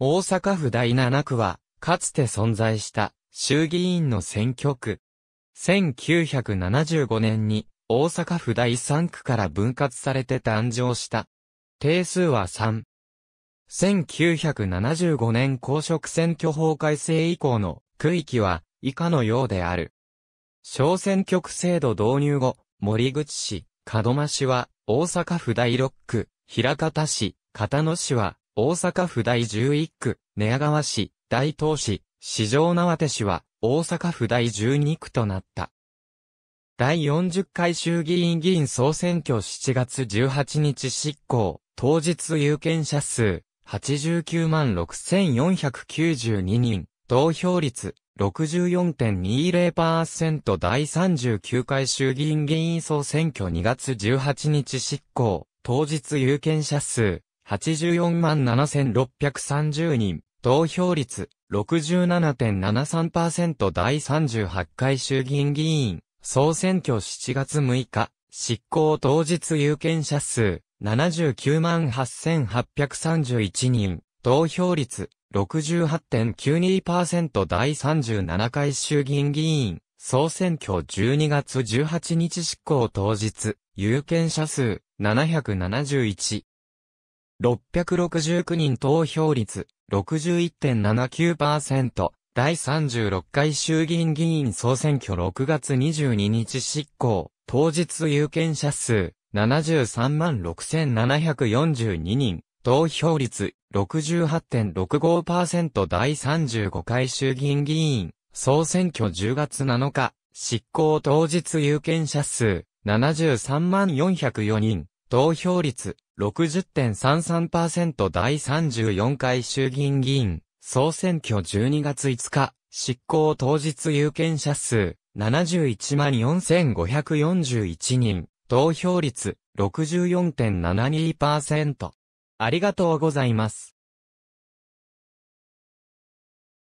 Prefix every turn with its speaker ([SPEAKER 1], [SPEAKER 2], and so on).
[SPEAKER 1] 大阪府第7区は、かつて存在した衆議院の選挙区。1975年に大阪府第3区から分割されて誕生した。定数は3。1975年公職選挙法改正以降の区域は以下のようである。小選挙区制度導入後、森口市、門真市は大阪府第6区、平方市、片野市は大阪府第11区、寝屋川市、大東市、市場縄手市は、大阪府第12区となった。第40回衆議院議員総選挙7月18日執行、当日有権者数、89万6492人、投票率64.20%第39回衆議院議員総選挙2月18日執行、当日有権者数84万7630人、投票率67.73%第38回衆議院議員、総選挙7月6日、執行当日有権者数79万8831人、投票率68.92%第37回衆議院議員、総選挙12月18日執行当日、有権者数771、669人投票率61.79%第36回衆議院議員総選挙6月22日執行当日有権者数73万6742人投票率68.65%第35回衆議院議員総選挙10月7日執行当日有権者数73万404人投票率60.33%第34回衆議院議員、総選挙12月5日、執行当日有権者数、71万4541人、投票率64.72%。ありがとうございます。